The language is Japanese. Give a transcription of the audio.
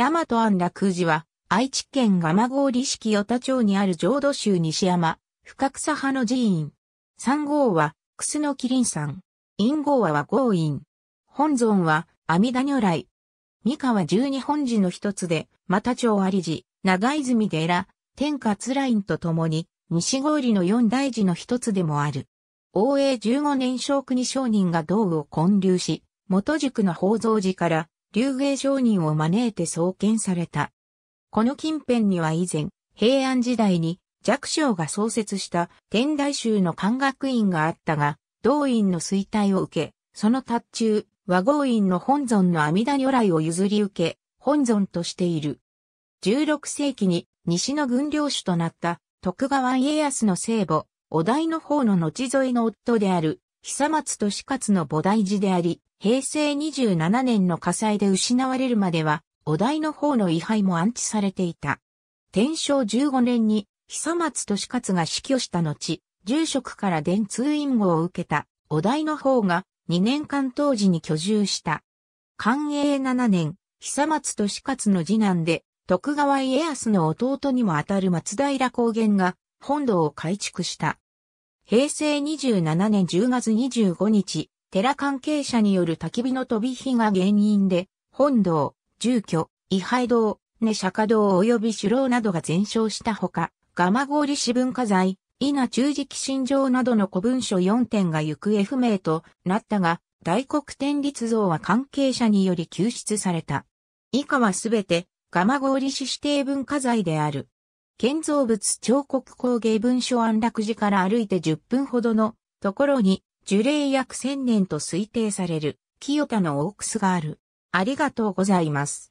大和安楽寺は、愛知県蒲郡式与田町にある浄土宗西山、深草派の寺院。三号は、楠木林山。陰号は和院。本尊は、阿弥陀如来。三河十二本寺の一つで、又町有寺、長泉寺、天下津ラインとともに、西郡の四大寺の一つでもある。応永十五年小国商人が道を建立し、元宿の宝蔵寺から竜霊商人を招いて創建された。この近辺には以前、平安時代に弱小が創設した天台宗の漢学院があったが、道院の衰退を受け、その達中、和合院の本尊の阿弥陀如来を譲り受け、本尊としている。16世紀に西の軍領主となった徳川家康の聖母、お題の方の後添いの夫である、久松利勝の菩提寺であり、平成27年の火災で失われるまでは、お題の方の位牌も安置されていた。天正15年に、久松利勝が死去した後、住職から伝通院号を受けた、お題の方が2年間当時に居住した。寛永7年、久松利勝の次男で、徳川家康の弟にもあたる松平高原が本堂を改築した。平成27年10月25日、寺関係者による焚き火の飛び火が原因で、本堂、住居、位牌堂、根釈迦堂及び首楼などが全焼したほか、蒲郡市文化財、稲中磁気心情などの古文書4点が行方不明となったが、大黒天立像は関係者により救出された。以下はすべて、蒲郡市指定文化財である。建造物彫刻工芸文書安楽寺から歩いて10分ほどのところに、樹齢約1000年と推定される、清田のオークスがある。ありがとうございます。